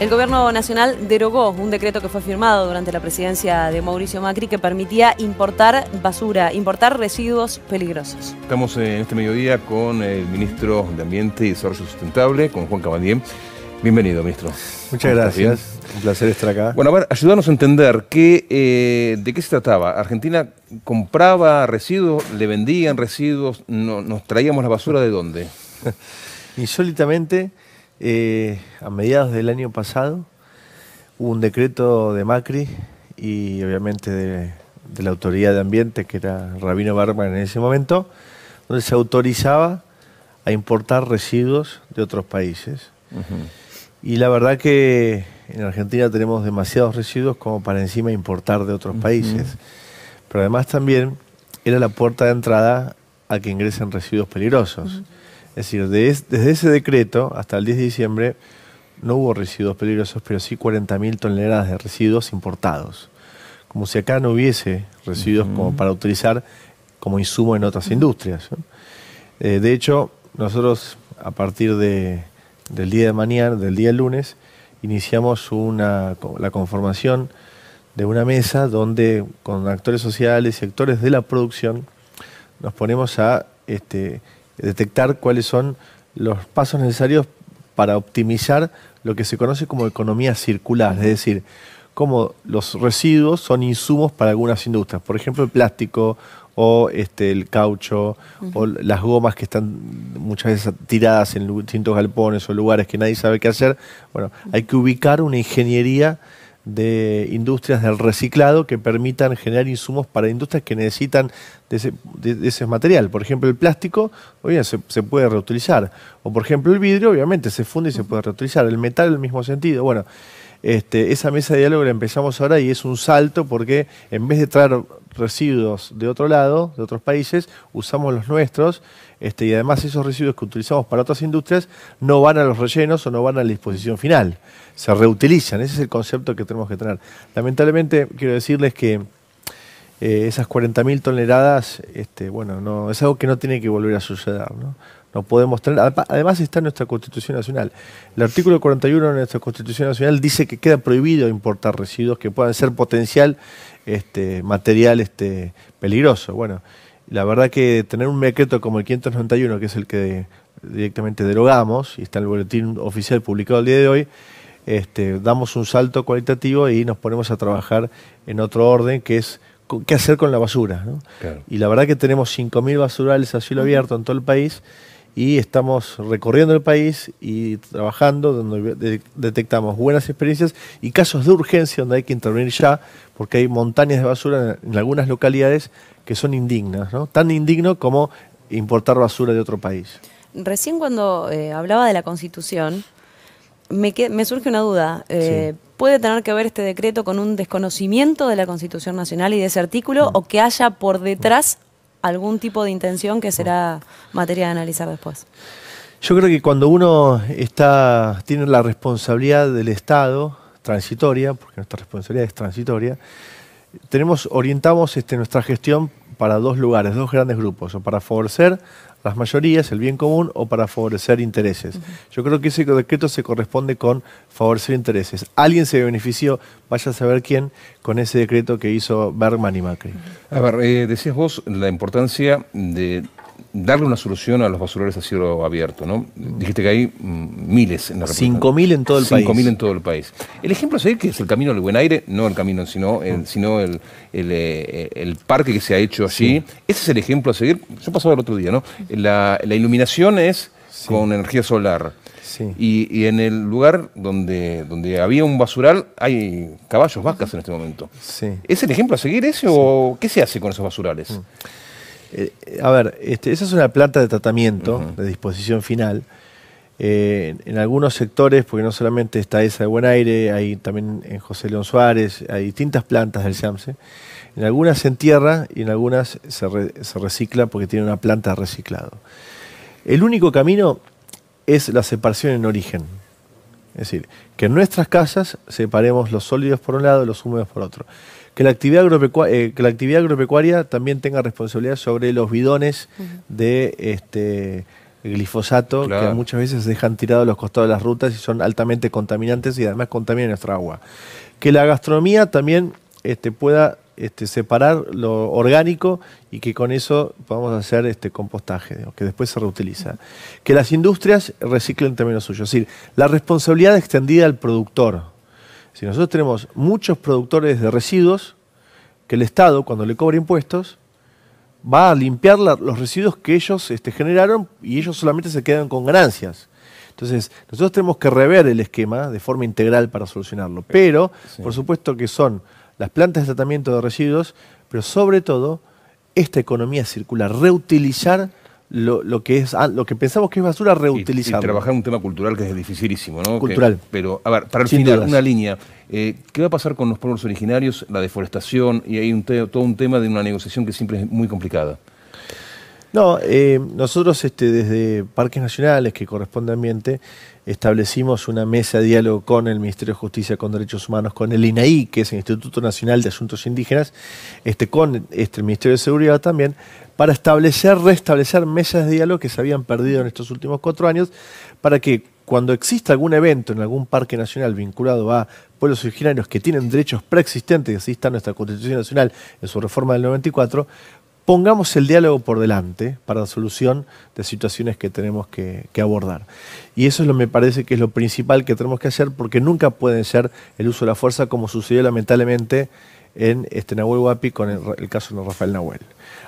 El Gobierno Nacional derogó un decreto que fue firmado durante la presidencia de Mauricio Macri que permitía importar basura, importar residuos peligrosos. Estamos eh, en este mediodía con el ministro de Ambiente y Desarrollo Sustentable, con Juan Cabandiem. Bienvenido, ministro. Muchas gracias. Un placer estar acá. Bueno, a ver, ayúdanos a entender eh, de qué se trataba. Argentina compraba residuos, le vendían residuos, nos traíamos la basura de dónde. Insólitamente eh, a mediados del año pasado hubo un decreto de Macri y obviamente de, la Autoridad de Ambiente, que era Rabino Barman en ese momento, donde se autorizaba a importar residuos de otros países. Y la verdad que en Argentina tenemos demasiados residuos como para encima importar de otros países. Pero además también era la puerta de entrada a que ingresen residuos peligrosos. Es decir, desde ese decreto hasta el 10 de diciembre no hubo residuos peligrosos, pero sí 40.000 toneladas de residuos importados. Como si acá no hubiese residuos como para utilizar como insumo en otras industrias. Eh, de hecho, nosotros a partir del día de mañana, del día lunes, iniciamos la conformación de una mesa donde con actores sociales y actores de la producción nos ponemos a este, detectar cuáles son los pasos necesarios para optimizar lo que se conoce como economía circular, es decir, cómo los residuos son insumos para algunas industrias, por ejemplo el plástico o este, el caucho o las gomas que están muchas veces tiradas en distintos galpones o lugares que nadie sabe qué hacer. Bueno, hay que ubicar una ingeniería de industrias del reciclado que permitan generar insumos para industrias que necesitan de ese, material. Por ejemplo, el plástico, obviamente se, se, puede reutilizar. O por ejemplo, el vidrio, obviamente, se funde y se puede reutilizar. El metal, en el mismo sentido. Bueno, este, esa mesa de diálogo la empezamos ahora y es un salto porque en vez de traer residuos de otro lado, de otros países, usamos los nuestros este, y además esos residuos que utilizamos para otras industrias no van a los rellenos o no van a la disposición final, se reutilizan, ese es el concepto que tenemos que traer Lamentablemente quiero decirles que eh, esas 40.000 toneladas, este, bueno, no, es algo que no tiene que volver a suceder. ¿no? no podemos tener. Además está en nuestra Constitución Nacional. El artículo 41 de nuestra Constitución Nacional dice que queda prohibido importar residuos que puedan ser potencial este, material este, peligroso. Bueno, la verdad que tener un decreto como el 591, que es el que directamente derogamos, y está en el boletín oficial publicado el día de hoy, este, damos un salto cualitativo y nos ponemos a trabajar en otro orden que es qué hacer con la basura. Y la verdad que tenemos 5.000 basurales a cielo abierto en todo el país y estamos recorriendo el país y trabajando donde detectamos buenas experiencias y casos de urgencia donde hay que intervenir ya porque hay montañas de basura en, algunas localidades que son indignas, ¿no? tan indigno como importar basura de otro país. Recién cuando eh, hablaba de la Constitución, me, surge una duda. Eh, puede tener que ver este decreto con un desconocimiento de la Constitución Nacional y de ese artículo o que haya por detrás algún tipo de intención que será materia de analizar después? Yo creo que cuando uno está, tiene la responsabilidad del Estado transitoria, porque nuestra responsabilidad es transitoria, tenemos, orientamos este, nuestra gestión para dos lugares, dos grandes grupos, o para favorecer las mayorías, el bien común, o para favorecer intereses. Yo creo que ese decreto se corresponde con favorecer intereses. Alguien se benefició, vaya a saber quién, con ese decreto que hizo Bergman y Macri. A ver, eh, decías vos la importancia de darle una solución a los basurales a cielo abierto, ¿no? Dijiste que hay mm, miles en la República. 5.000 en todo el país. 5.000 en todo el país. El ejemplo seguir, que es el camino del buen aire, no el camino, sino el, mm. sino eh, el, parque que se ha hecho allí. Ese es el ejemplo a seguir. Yo pasaba el otro día, ¿no? La, iluminación es con energía solar. Y, en el lugar donde, donde había un basural hay caballos, vacas en este momento. ¿Es el ejemplo a seguir ese o qué se hace con esos basurales? Mm. Eh, a ver, este, esa es una planta de tratamiento, de disposición final. Eh, en algunos sectores, porque no solamente está esa de Buen Aire, hay también en José León Suárez, hay distintas plantas del SAMSE. En algunas se entierra y en algunas se, se recicla porque tiene una planta de reciclado. El único camino es la separación en origen. Es decir, que en nuestras casas separemos los sólidos por un lado y los húmedos por otro. Eh, que la actividad agropecuaria, también tenga responsabilidad sobre los bidones de este glifosato que muchas veces dejan tirados a los costados de las rutas y son altamente contaminantes y además contaminan nuestra agua. Que la gastronomía también este, pueda este, separar lo orgánico y que con eso podamos hacer este compostaje, que después se reutiliza. Que las industrias reciclen también lo suyo. Es decir, la responsabilidad extendida al productor, si nosotros tenemos muchos productores de residuos, que el Estado, cuando le cobra impuestos, va a limpiar los residuos que ellos este, generaron y ellos solamente se quedan con ganancias. Entonces, nosotros tenemos que rever el esquema de forma integral para solucionarlo. Pero, por supuesto que son las plantas de tratamiento de residuos, pero sobre todo esta economía circular, reutilizar lo, que es ah, lo que pensamos que es basura reutilizable. Y, trabajar un tema cultural que es dificilísimo, ¿no? Cultural. pero, a ver, para el final, una línea. Eh, ¿Qué va a pasar con los pueblos originarios, la deforestación? Y hay todo un tema de una negociación que siempre es muy complicada. No, eh, nosotros este, desde Parques Nacionales, que corresponde a Ambiente, establecimos una mesa de diálogo con el Ministerio de Justicia, con Derechos Humanos, con el INAI, que es el Instituto Nacional de Asuntos Indígenas, este, con este, el Ministerio de Seguridad también, para establecer, restablecer mesas de diálogo que se habían perdido en estos últimos cuatro años, para que cuando exista algún evento en algún parque nacional vinculado a pueblos originarios que tienen derechos preexistentes, que así está nuestra Constitución Nacional en su reforma del 94, pongamos el diálogo por delante para la solución de situaciones que tenemos que, abordar. Y eso es lo me parece que es lo principal que tenemos que hacer porque nunca puede ser el uso de la fuerza como sucedió lamentablemente en este Nahuel Huapi con el, caso de Rafael Nahuel.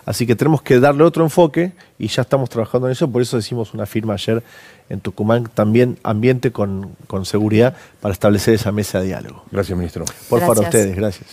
Así que tenemos que darle otro enfoque y ya estamos trabajando en eso, por eso hicimos una firma ayer en Tucumán, también ambiente con, con seguridad, para establecer esa mesa de diálogo. Gracias, ministro. Por favor, a ustedes, gracias.